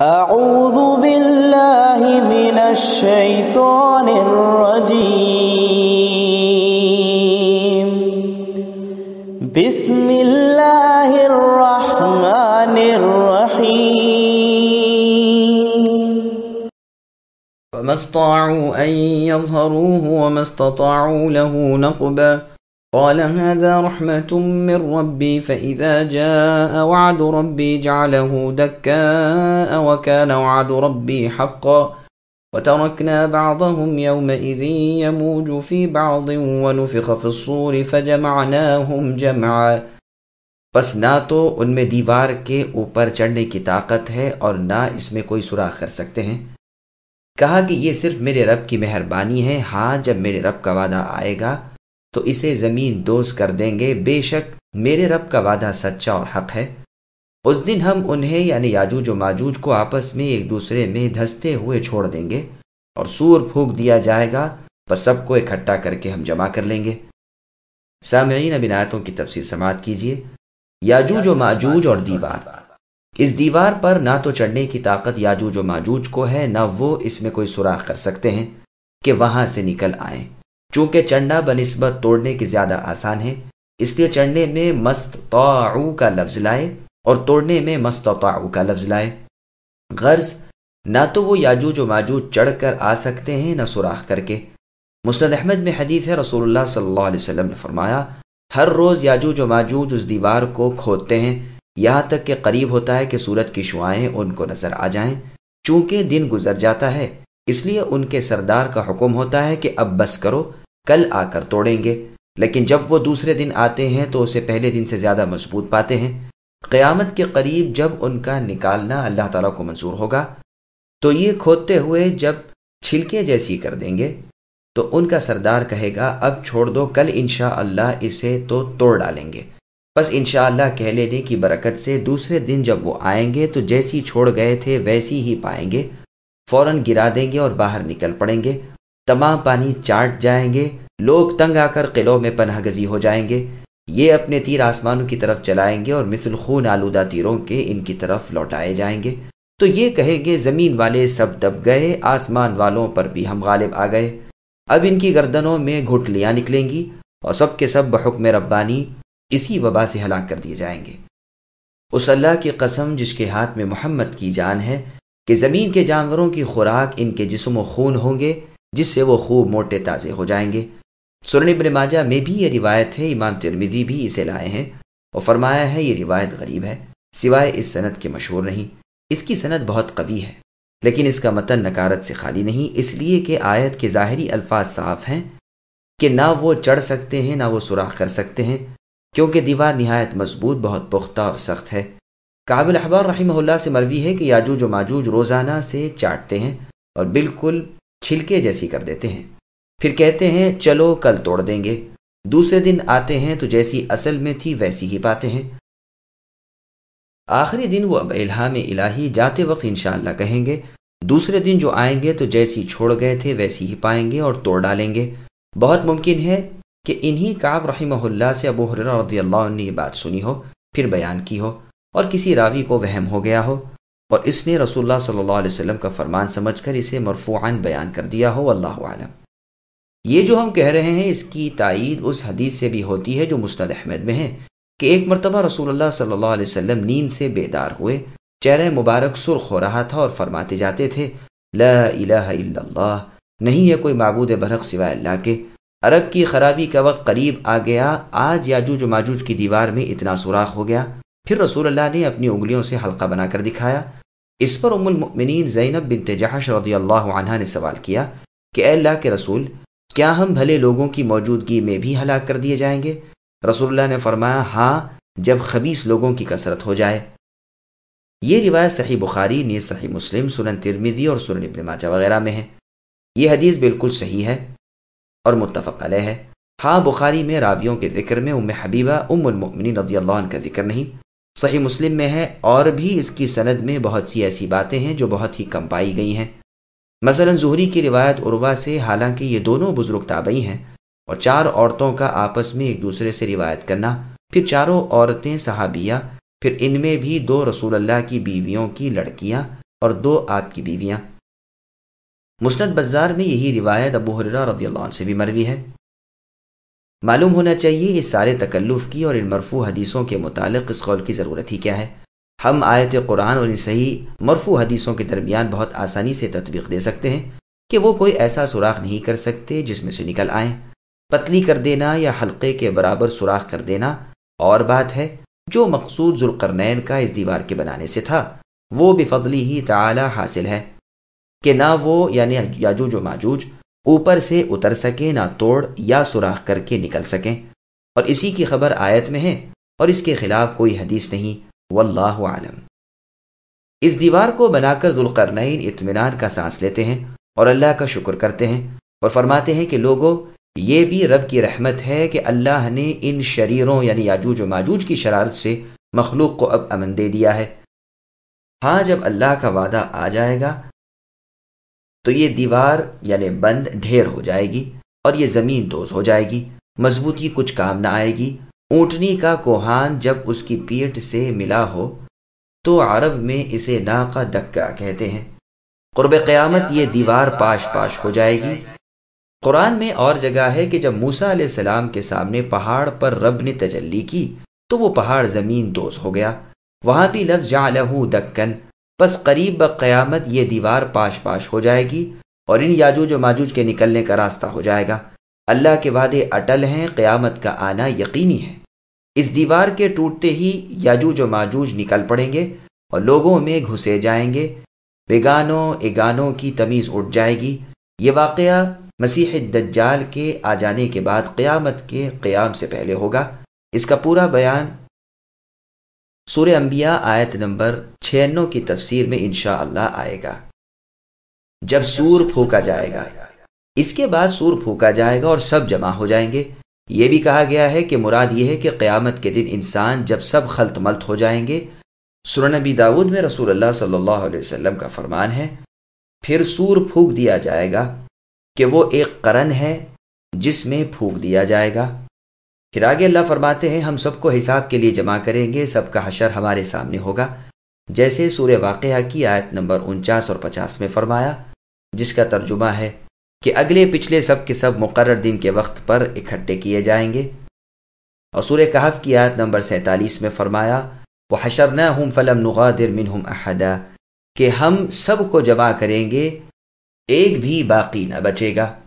أعوذ بالله من الشيطان الرجيم بسم الله الرحمن الرحيم فما استطاعوا أن يظهروه وما استطاعوا له نقباً قال هذا رحمة من ربي ربي ربي فإذا جاء وعد وعد جعله دكاء وكان حقا وتركنا بعضهم يومئذ يموج في في بعض ونفخ الصور فجمعناهم جمعا پس نہ تو ان میں دیوار کے اوپر چڑھنے کی طاقت ہے اور نہ اس میں کوئی سوراخ کر سکتے ہیں کہا کہ یہ صرف میرے رب کی مہربانی ہے ہاں جب میرے رب کا وعدہ آئے گا تو اسے زمین دوز کر دیں گے بے شک میرے رب کا وعدہ سچا اور حق ہے اس دن ہم انہیں یعنی یاجوج و ماجوج کو آپس میں ایک دوسرے میں دھستے ہوئے چھوڑ دیں گے اور سور پھونک دیا جائے گا بس سب کو اکٹھا کر کے ہم جمع کر لیں گے سامعین بنایتوں کی تفصیل سماعت کیجیے یاجوج و ماجوج اور دیوار اس دیوار پر نہ تو چڑھنے کی طاقت یاجوج و ماجوج کو ہے نہ وہ اس میں کوئی سوراخ کر سکتے ہیں کہ وہاں سے نکل آئیں چونکہ چڑھنا بہ نسبت توڑنے کے زیادہ آسان ہے اس لیے چڑھنے میں مست تو لفظ لائے اور توڑنے میں مست وطاع کا لفظ لائے غرض نہ تو وہ یاجو جو ماجوج چڑھ کر آ سکتے ہیں نہ سوراخ کر کے مسند احمد میں حدیث ہے رسول اللہ صلی اللہ علیہ وسلم نے فرمایا ہر روز یاجو جو ماجوج اس دیوار کو کھودتے ہیں یہاں تک کہ قریب ہوتا ہے کہ سورج کی شعائیں ان کو نظر آ جائیں چونکہ دن گزر جاتا ہے اس لیے ان کے سردار کا حکم ہوتا ہے کہ اب بس کرو کل آ کر توڑیں گے لیکن جب وہ دوسرے دن آتے ہیں تو اسے پہلے دن سے زیادہ مضبوط پاتے ہیں قیامت کے قریب جب ان کا نکالنا اللہ تعالیٰ کو منظور ہوگا تو یہ کھودتے ہوئے جب چھلکے جیسی کر دیں گے تو ان کا سردار کہے گا اب چھوڑ دو کل انشاء اللہ اسے توڑ ڈالیں گے بس انشاء اللہ کہہ لینے کی برکت سے دوسرے دن جب وہ آئیں گے تو جیسی چھوڑ گئے تھے ویسی ہی پائیں گے فوراً گرا دیں گے اور باہر نکل پڑیں گے تمام پانی چاٹ جائیں گے لوگ تنگ آ کر قلعوں میں پناہ گزی ہو جائیں گے یہ اپنے تیر آسمانوں کی طرف چلائیں گے اور مثل خون آلودہ تیروں کے ان کی طرف لوٹائے جائیں گے تو یہ کہیں گے زمین والے سب دب گئے آسمان والوں پر بھی ہم غالب آ گئے اب ان کی گردنوں میں گھٹلیاں نکلیں گی اور سب کے سب بحکم ربانی اسی وبا سے ہلاک کر دیے جائیں گے اس اللہ کی قسم جس کے ہاتھ میں محمد کی جان ہے کہ زمین کے جانوروں کی خوراک ان کے جسم و خون ہوں گے جس سے وہ خوب موٹے تازے ہو جائیں گے سنن ابن ماجہ میں بھی یہ روایت ہے امام ترمیدی بھی اسے لائے ہیں اور فرمایا ہے یہ روایت غریب ہے سوائے اس صنعت کے مشہور نہیں اس کی صنعت بہت قوی ہے لیکن اس کا متن نکارت سے خالی نہیں اس لیے کہ آیت کے ظاہری الفاظ صاف ہیں کہ نہ وہ چڑھ سکتے ہیں نہ وہ سوراخ کر سکتے ہیں کیونکہ دیوار نہایت مضبوط بہت پختہ اور سخت ہے قابل احبار رحمہ اللہ سے مروی ہے کہ یاجوج و ماجوج روزانہ سے چاٹتے ہیں اور بالکل چھلکے جیسی کر دیتے ہیں پھر کہتے ہیں چلو کل توڑ دیں گے دوسرے دن آتے ہیں تو جیسی اصل میں تھی ویسی ہی پاتے ہیں آخری دن وہ اب الہام الہی جاتے وقت انشاءاللہ کہیں گے دوسرے دن جو آئیں گے تو جیسی چھوڑ گئے تھے ویسی ہی پائیں گے اور توڑ ڈالیں گے بہت ممکن ہے کہ انہی کعب رحمہ اللہ سے ابو حرر رضی اللہ عنہ نے یہ بات سنی ہو پھر بیان کی ہو اور کسی راوی کو وہم ہو گیا ہو اور اس نے رسول اللہ صلی اللہ علیہ وسلم کا فرمان سمجھ کر اسے مرفوعان بیان کر دیا ہو اللہ عالم یہ جو ہم کہہ رہے ہیں اس کی تائید اس حدیث سے بھی ہوتی ہے جو مستد احمد میں ہے کہ ایک مرتبہ رسول اللہ صلی اللہ علیہ وسلم نیند سے بیدار ہوئے چہرہ مبارک سرخ ہو رہا تھا اور فرماتے جاتے تھے لا الہ الا اللہ نہیں ہے کوئی معبود برق سوائے اللہ کے عرب کی خرابی کا وقت قریب آ گیا آج یاجوج و ماجوج کی دیوار میں اتنا سوراخ ہو گیا پھر رسول اللہ نے اپنی انگلیوں سے حلقہ بنا کر دکھایا اس پر ام المؤمنین زینب بنت جحش رضی اللہ عنہ نے سوال کیا کہ اے اللہ کے رسول کیا ہم بھلے لوگوں کی موجودگی میں بھی ہلاک کر دیے جائیں گے رسول اللہ نے فرمایا ہاں جب خبیص لوگوں کی کثرت ہو جائے یہ روایت صحیح بخاری نے صحیح مسلم سنن ترمیدی اور سنن ابن ماجہ وغیرہ میں ہے یہ حدیث بالکل صحیح ہے اور متفق علیہ ہے ہاں بخاری میں راویوں کے ذکر میں ام حبیبہ ام المؤمنین رضی اللہ عنہ کا ذکر نہیں صحیح مسلم میں ہے اور بھی اس کی سند میں بہت سی ایسی باتیں ہیں جو بہت ہی کم پائی گئی ہیں مثلا زہری کی روایت عروا سے حالانکہ یہ دونوں بزرگ تابعی ہیں اور چار عورتوں کا آپس میں ایک دوسرے سے روایت کرنا پھر چاروں عورتیں صحابیہ پھر ان میں بھی دو رسول اللہ کی بیویوں کی لڑکیاں اور دو آپ کی بیویاں مسند بازار میں یہی روایت ابو حرا رضی اللہ عنہ سے بھی مروی ہے معلوم ہونا چاہیے اس سارے تکلف کی اور ان مرفو حدیثوں کے متعلق اس قول کی ضرورت ہی کیا ہے ہم آیت قرآن اور ان صحیح مرفو حدیثوں کے درمیان بہت آسانی سے تطبیق دے سکتے ہیں کہ وہ کوئی ایسا سوراخ نہیں کر سکتے جس میں سے نکل آئیں پتلی کر دینا یا حلقے کے برابر سوراخ کر دینا اور بات ہے جو مقصود ذوالقرنین کا اس دیوار کے بنانے سے تھا وہ بفضلی ہی تعالی حاصل ہے کہ نہ وہ یعنی یاجوج و ماجوج اوپر سے اتر سکیں نہ توڑ یا سوراخ کر کے نکل سکیں اور اسی کی خبر آیت میں ہے اور اس کے خلاف کوئی حدیث نہیں واللہ عالم اس دیوار کو بنا کر ذوالقرنین اطمینان کا سانس لیتے ہیں اور اللہ کا شکر کرتے ہیں اور فرماتے ہیں کہ لوگوں یہ بھی رب کی رحمت ہے کہ اللہ نے ان شریروں یعنی یاجوج و ماجوج کی شرارت سے مخلوق کو اب امن دے دیا ہے ہاں جب اللہ کا وعدہ آ جائے گا تو یہ دیوار یعنی بند ڈھیر ہو جائے گی اور یہ زمین دوز ہو جائے گی مضبوطی کچھ کام نہ آئے گی اونٹنی کا کوہان جب اس کی پیٹ سے ملا ہو تو عرب میں اسے ناقہ دکا کہتے ہیں قرب قیامت یہ دیوار پاش پاش ہو جائے گی قرآن میں اور جگہ ہے کہ جب موسا علیہ السلام کے سامنے پہاڑ پر رب نے تجلی کی تو وہ پہاڑ زمین دوز ہو گیا وہاں لفظ جا لہو دکن بس قریب بقیامت یہ دیوار پاش پاش ہو جائے گی اور ان یاجوج و ماجوج کے نکلنے کا راستہ ہو جائے گا اللہ کے وعدے اٹل ہیں قیامت کا آنا یقینی ہے اس دیوار کے ٹوٹتے ہی یاجوج و ماجوج نکل پڑیں گے اور لوگوں میں گھسے جائیں گے بیگانوں ایگانوں کی تمیز اٹھ جائے گی یہ واقعہ مسیح دجال کے آ جانے کے بعد قیامت کے قیام سے پہلے ہوگا اس کا پورا بیان سور انبیاء آیت نمبر 96 کی تفسیر میں انشاءاللہ آئے گا جب سور پھوکا جائے گا اس کے بعد سور پھوکا جائے گا اور سب جمع ہو جائیں گے یہ بھی کہا گیا ہے کہ مراد یہ ہے کہ قیامت کے دن انسان جب سب خلط ملت ہو جائیں گے سور نبی داود میں رسول اللہ صلی اللہ علیہ وسلم کا فرمان ہے پھر سور پھونک دیا جائے گا کہ وہ ایک قرن ہے جس میں پھونک دیا جائے گا پھر آگے اللہ فرماتے ہیں ہم سب کو حساب کے لیے جمع کریں گے سب کا حشر ہمارے سامنے ہوگا جیسے سورہ واقعہ کی آیت نمبر انچاس اور پچاس میں فرمایا جس کا ترجمہ ہے کہ اگلے پچھلے سب کے سب مقرر دن کے وقت پر اکٹھے کیے جائیں گے اور سورہ کہف کی آیت نمبر سینتالیس میں فرمایا وہ حشر نہ فلم احدا کہ ہم سب کو جمع کریں گے ایک بھی باقی نہ بچے گا